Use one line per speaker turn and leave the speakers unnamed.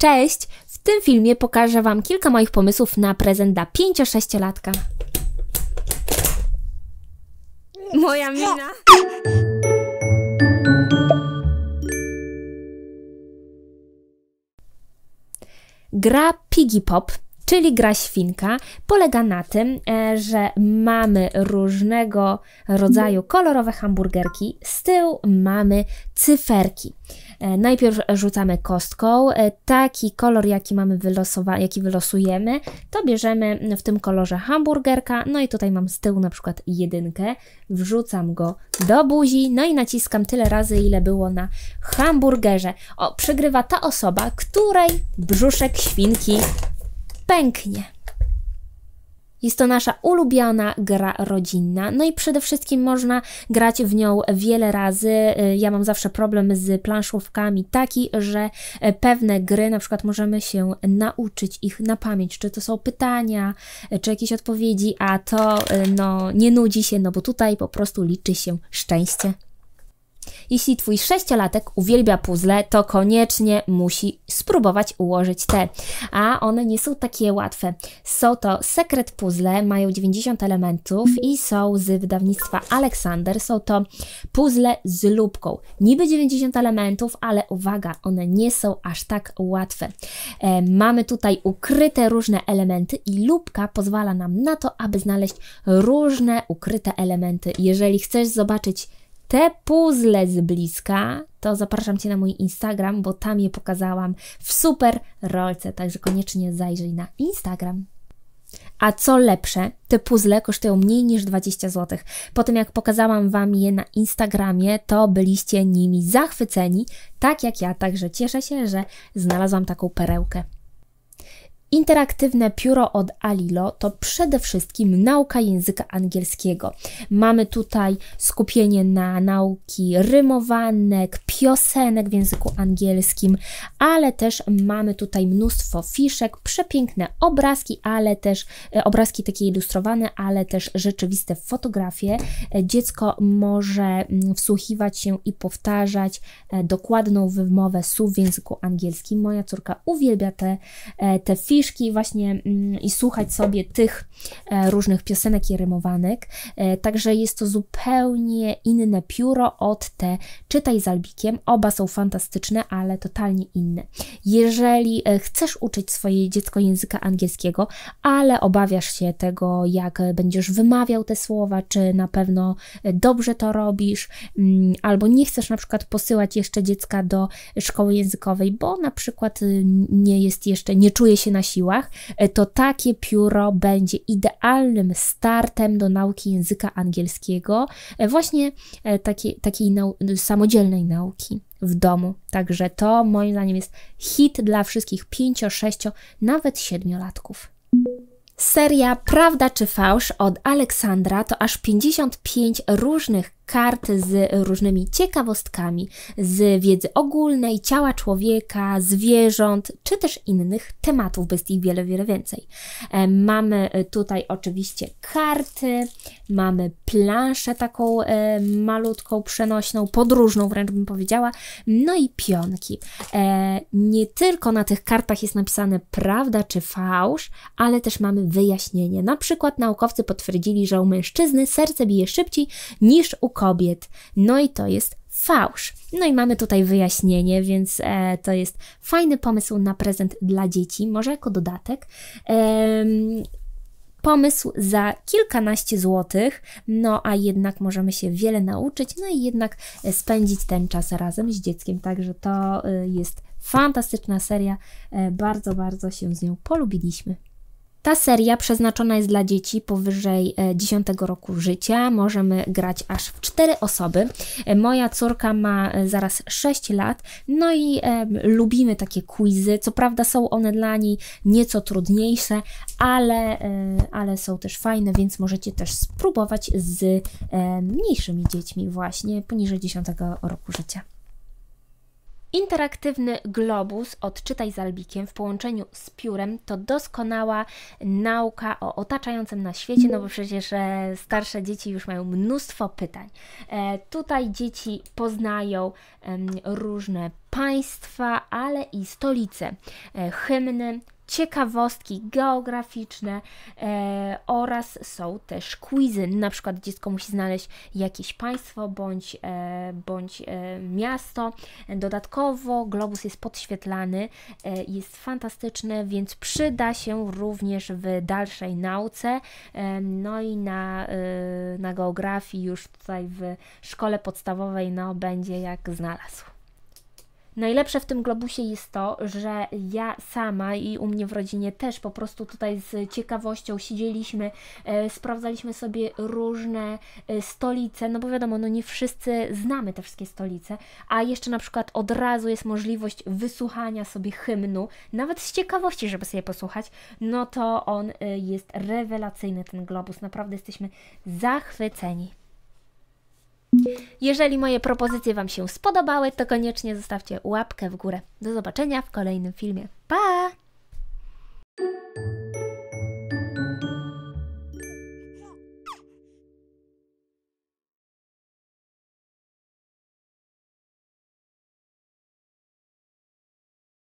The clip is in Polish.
Cześć! W tym filmie pokażę Wam kilka moich pomysłów na prezent dla 5-6-latka. Moja mina. Gra Piggy Pop czyli gra świnka, polega na tym, e, że mamy różnego rodzaju kolorowe hamburgerki, z tyłu mamy cyferki. E, najpierw rzucamy kostką. E, taki kolor, jaki mamy wylosowa jaki wylosujemy, to bierzemy w tym kolorze hamburgerka. No i tutaj mam z tyłu na przykład jedynkę. Wrzucam go do buzi, no i naciskam tyle razy, ile było na hamburgerze. O, przegrywa ta osoba, której brzuszek świnki pęknie. Jest to nasza ulubiona gra rodzinna, no i przede wszystkim można grać w nią wiele razy. Y, ja mam zawsze problem z planszówkami taki, że y, pewne gry na przykład możemy się nauczyć ich na pamięć, czy to są pytania, y, czy jakieś odpowiedzi, a to no, nie nudzi się, no bo tutaj po prostu liczy się szczęście. Jeśli twój sześciolatek uwielbia puzzle, to koniecznie musi spróbować ułożyć te, a one nie są takie łatwe. Są to sekret puzzle, mają 90 elementów i są z wydawnictwa Aleksander. Są to puzzle z lubką. Niby 90 elementów, ale uwaga, one nie są aż tak łatwe. E, mamy tutaj ukryte różne elementy i lubka pozwala nam na to, aby znaleźć różne ukryte elementy. Jeżeli chcesz zobaczyć te puzzle z bliska, to zapraszam Cię na mój Instagram, bo tam je pokazałam w super rolce, także koniecznie zajrzyj na Instagram. A co lepsze, te puzzle kosztują mniej niż 20 zł. Po tym jak pokazałam Wam je na Instagramie, to byliście nimi zachwyceni, tak jak ja, także cieszę się, że znalazłam taką perełkę. Interaktywne pióro od Alilo to przede wszystkim nauka języka angielskiego. Mamy tutaj skupienie na nauki rymowanek, piosenek w języku angielskim, ale też mamy tutaj mnóstwo fiszek, przepiękne obrazki, ale też e, obrazki takie ilustrowane, ale też rzeczywiste fotografie. E, dziecko może mm, wsłuchiwać się i powtarzać e, dokładną wymowę słów w języku angielskim. Moja córka uwielbia te, te fiszki kieliszki właśnie mm, i słuchać sobie tych e, różnych piosenek i rymowanek. E, także jest to zupełnie inne pióro od te Czytaj z Albikiem. Oba są fantastyczne, ale totalnie inne. Jeżeli e, chcesz uczyć swoje dziecko języka angielskiego, ale obawiasz się tego, jak będziesz wymawiał te słowa, czy na pewno dobrze to robisz, mm, albo nie chcesz na przykład posyłać jeszcze dziecka do szkoły językowej, bo na przykład y, nie jest jeszcze, nie czuje się na siłach, e, to takie pióro będzie idealnym startem do nauki języka angielskiego, e, właśnie e, takiej, takiej nau samodzielnej nauki w domu. Także to moim zdaniem jest hit dla wszystkich 5, 6, nawet 7-latków. Seria Prawda czy Fałsz od Aleksandra to aż 55 różnych kart z różnymi ciekawostkami, z wiedzy ogólnej, ciała człowieka, zwierząt, czy też innych tematów, bez ich wiele, wiele więcej. E, mamy e, tutaj oczywiście karty, mamy planszę taką e, malutką, przenośną, podróżną wręcz bym powiedziała, no i pionki. Nie tylko na tych kartach jest napisane prawda czy fałsz, ale też mamy wyjaśnienie. Na przykład naukowcy potwierdzili, że u mężczyzny serce bije szybciej niż u kobiet. No i to jest fałsz. No i mamy tutaj wyjaśnienie, więc e, to jest fajny pomysł na prezent dla dzieci, może jako dodatek. E, pomysł za kilkanaście złotych, no a jednak możemy się wiele nauczyć, no i jednak e, spędzić ten czas razem z dzieckiem, także to e, jest fantastyczna seria, e, bardzo, bardzo się z nią polubiliśmy. Ta seria przeznaczona jest dla dzieci powyżej 10 e, roku życia. Możemy grać aż w 4 osoby. E, moja córka ma e, zaraz 6 lat, no i e, lubimy takie quizy. Co prawda są one dla niej nieco trudniejsze, ale, e, ale są też fajne, więc możecie też spróbować z e, mniejszymi dziećmi właśnie poniżej 10 roku życia. Interaktywny globus odczytaj z albikiem w połączeniu z piórem to doskonała nauka o otaczającym nas świecie, no bo przecież e, starsze dzieci już mają mnóstwo pytań. E, tutaj dzieci poznają różne państwa, ale i stolice, e, hymny, ciekawostki geograficzne e, oraz są też quizy. Na przykład dziecko musi znaleźć jakieś państwo bądź, e, bądź e, miasto. Dodatkowo globus jest podświetlany, e, jest fantastyczny, więc przyda się również w dalszej nauce. E, no i na, e, na geografii już tutaj w szkole podstawowej no, będzie jak znalazł. Najlepsze w tym globusie jest to, że ja sama i u mnie w rodzinie też po prostu tutaj z ciekawością siedzieliśmy, e, sprawdzaliśmy sobie różne e, stolice, no bo wiadomo, no nie wszyscy znamy te wszystkie stolice, a jeszcze na przykład od razu jest możliwość wysłuchania sobie hymnu, nawet z ciekawości, żeby sobie posłuchać, no to on e, jest rewelacyjny ten globus, naprawdę jesteśmy zachwyceni. Jeżeli moje propozycje Wam się spodobały, to koniecznie zostawcie łapkę w górę. Do zobaczenia w kolejnym filmie. Pa!